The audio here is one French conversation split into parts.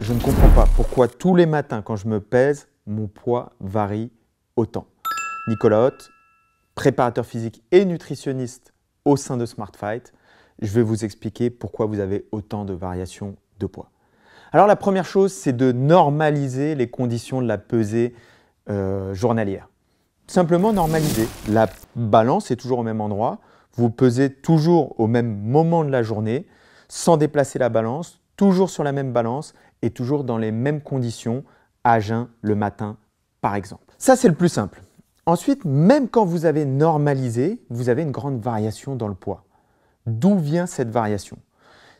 Je ne comprends pas pourquoi tous les matins quand je me pèse, mon poids varie autant. Nicolas Hoth, préparateur physique et nutritionniste au sein de Smart Fight, je vais vous expliquer pourquoi vous avez autant de variations de poids. Alors la première chose, c'est de normaliser les conditions de la pesée euh, journalière. Simplement normaliser. La balance est toujours au même endroit. Vous pesez toujours au même moment de la journée, sans déplacer la balance, toujours sur la même balance et toujours dans les mêmes conditions, à jeun le matin par exemple. Ça c'est le plus simple. Ensuite, même quand vous avez normalisé, vous avez une grande variation dans le poids. D'où vient cette variation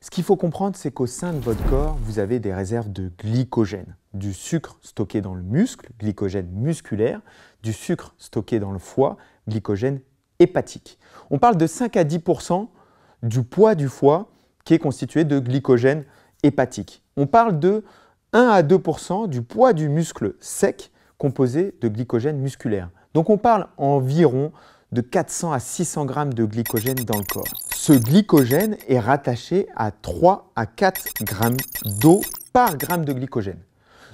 Ce qu'il faut comprendre, c'est qu'au sein de votre corps, vous avez des réserves de glycogène, du sucre stocké dans le muscle, glycogène musculaire, du sucre stocké dans le foie, glycogène hépatique. On parle de 5 à 10 du poids du foie qui est constitué de glycogène hépatique on parle de 1 à 2 du poids du muscle sec composé de glycogène musculaire. Donc on parle environ de 400 à 600 grammes de glycogène dans le corps. Ce glycogène est rattaché à 3 à 4 grammes d'eau par gramme de glycogène.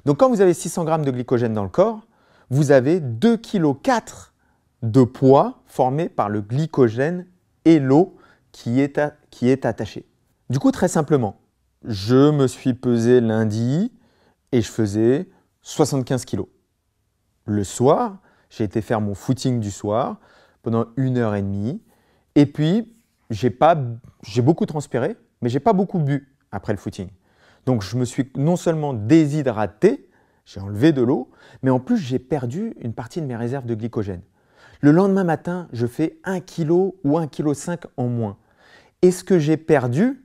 Donc quand vous avez 600 grammes de glycogène dans le corps, vous avez 2,4 kg de poids formé par le glycogène et l'eau qui est, attachée. Du coup, très simplement, je me suis pesé lundi et je faisais 75 kilos. Le soir, j'ai été faire mon footing du soir pendant une heure et demie. Et puis, j'ai beaucoup transpiré, mais j'ai pas beaucoup bu après le footing. Donc, je me suis non seulement déshydraté, j'ai enlevé de l'eau, mais en plus, j'ai perdu une partie de mes réserves de glycogène. Le lendemain matin, je fais 1 kg ou 1,5 kg en moins. Et ce que j'ai perdu,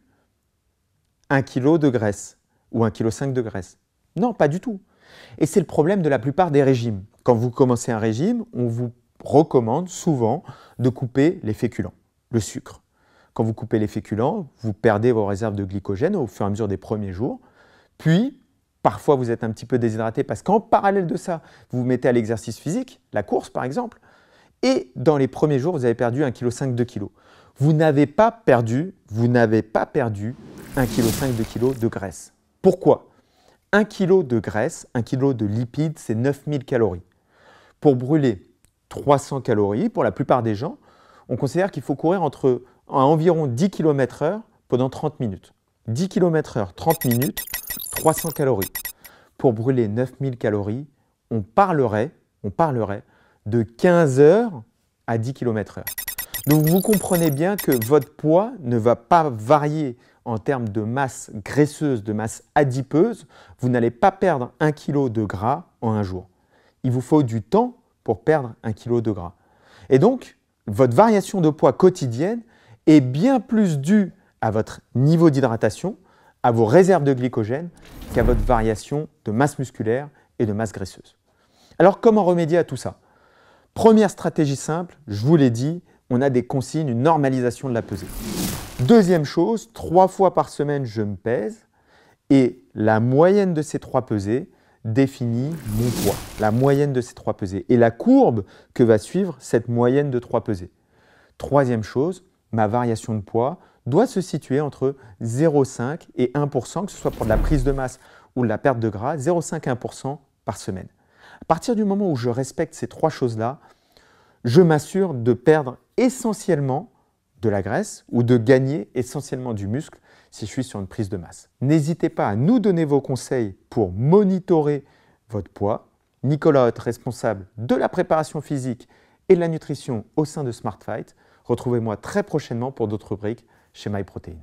1 kg de graisse ou 1,5 kg de graisse. Non, pas du tout. Et c'est le problème de la plupart des régimes. Quand vous commencez un régime, on vous recommande souvent de couper les féculents, le sucre. Quand vous coupez les féculents, vous perdez vos réserves de glycogène au fur et à mesure des premiers jours. Puis, parfois, vous êtes un petit peu déshydraté parce qu'en parallèle de ça, vous vous mettez à l'exercice physique, la course par exemple. Et dans les premiers jours, vous avez perdu 1,5 kg, 2 kg. Vous n'avez pas perdu, vous n'avez pas perdu 1,5 kg, kg de graisse. Pourquoi 1 kg de graisse, 1 kg de lipides, c'est 9000 calories. Pour brûler 300 calories, pour la plupart des gens, on considère qu'il faut courir entre, à environ 10 km heure pendant 30 minutes. 10 km heure, 30 minutes, 300 calories. Pour brûler 9000 calories, on parlerait, on parlerait de 15 heures à 10 km heure. Donc vous comprenez bien que votre poids ne va pas varier en termes de masse graisseuse, de masse adipeuse. Vous n'allez pas perdre un kilo de gras en un jour. Il vous faut du temps pour perdre un kilo de gras. Et donc, votre variation de poids quotidienne est bien plus due à votre niveau d'hydratation, à vos réserves de glycogène, qu'à votre variation de masse musculaire et de masse graisseuse. Alors comment remédier à tout ça Première stratégie simple, je vous l'ai dit, on a des consignes, une normalisation de la pesée. Deuxième chose, trois fois par semaine, je me pèse et la moyenne de ces trois pesées définit mon poids, la moyenne de ces trois pesées et la courbe que va suivre cette moyenne de trois pesées. Troisième chose, ma variation de poids doit se situer entre 0,5 et 1%, que ce soit pour de la prise de masse ou de la perte de gras, 0,5 à 1% par semaine. À partir du moment où je respecte ces trois choses-là, je m'assure de perdre essentiellement de la graisse ou de gagner essentiellement du muscle si je suis sur une prise de masse. N'hésitez pas à nous donner vos conseils pour monitorer votre poids. Nicolas est responsable de la préparation physique et de la nutrition au sein de Smart Fight. Retrouvez-moi très prochainement pour d'autres rubriques chez MyProtein.